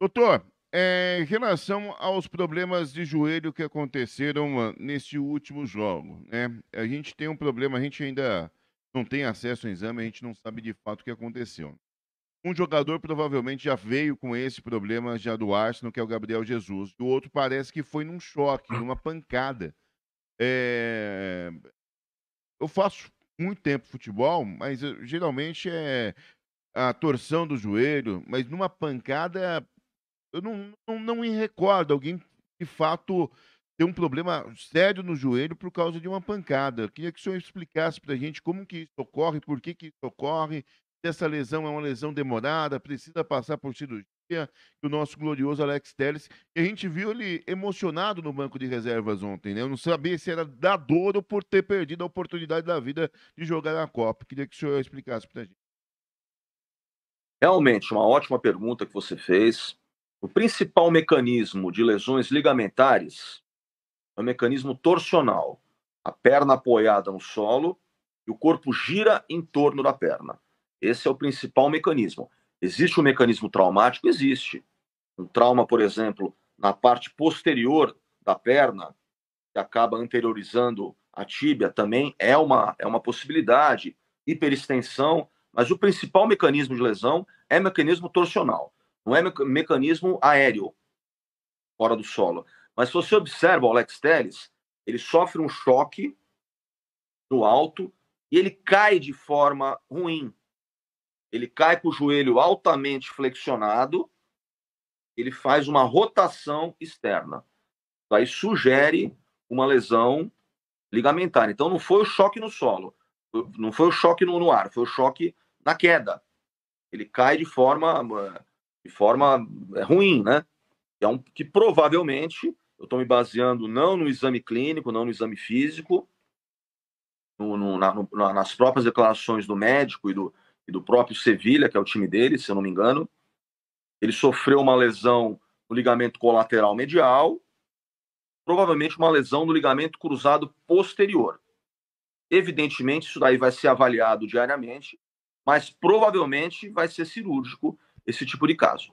Doutor, é, em relação aos problemas de joelho que aconteceram ah, neste último jogo, né? A gente tem um problema, a gente ainda não tem acesso ao exame, a gente não sabe de fato o que aconteceu. Um jogador provavelmente já veio com esse problema já do Arsenal, que é o Gabriel Jesus. E o outro parece que foi num choque, numa pancada. É... Eu faço muito tempo futebol, mas eh, geralmente é a torção do joelho, mas numa pancada eu não, não, não me recordo alguém de fato ter um problema sério no joelho por causa de uma pancada. Eu queria que o senhor explicasse para a gente como que isso ocorre, por que, que isso ocorre, se essa lesão é uma lesão demorada, precisa passar por cirurgia, que o nosso glorioso Alex Telles, que a gente viu ele emocionado no banco de reservas ontem, né? Eu não sabia se era da dor ou por ter perdido a oportunidade da vida de jogar na Copa. Eu queria que o senhor explicasse para a gente. Realmente, uma ótima pergunta que você fez. O principal mecanismo de lesões ligamentares é o mecanismo torcional A perna apoiada no solo e o corpo gira em torno da perna. Esse é o principal mecanismo. Existe o um mecanismo traumático? Existe. Um trauma, por exemplo, na parte posterior da perna, que acaba anteriorizando a tíbia, também é uma, é uma possibilidade. Hiperextensão, mas o principal mecanismo de lesão é mecanismo torcional não é mecanismo aéreo fora do solo. Mas se você observa o Alex Telles, ele sofre um choque no alto e ele cai de forma ruim. Ele cai com o joelho altamente flexionado, ele faz uma rotação externa. Isso aí sugere uma lesão ligamentar. Então não foi o choque no solo, não foi o choque no, no ar, foi o choque na queda. Ele cai de forma eh, de forma é, ruim, né? É um que provavelmente eu estou me baseando não no exame clínico, não no exame físico, no, no, na, no, nas próprias declarações do médico e do, e do próprio Sevilha, que é o time dele, se eu não me engano. Ele sofreu uma lesão no ligamento colateral medial, provavelmente uma lesão no ligamento cruzado posterior. Evidentemente, isso daí vai ser avaliado diariamente, mas provavelmente vai ser cirúrgico esse tipo de caso.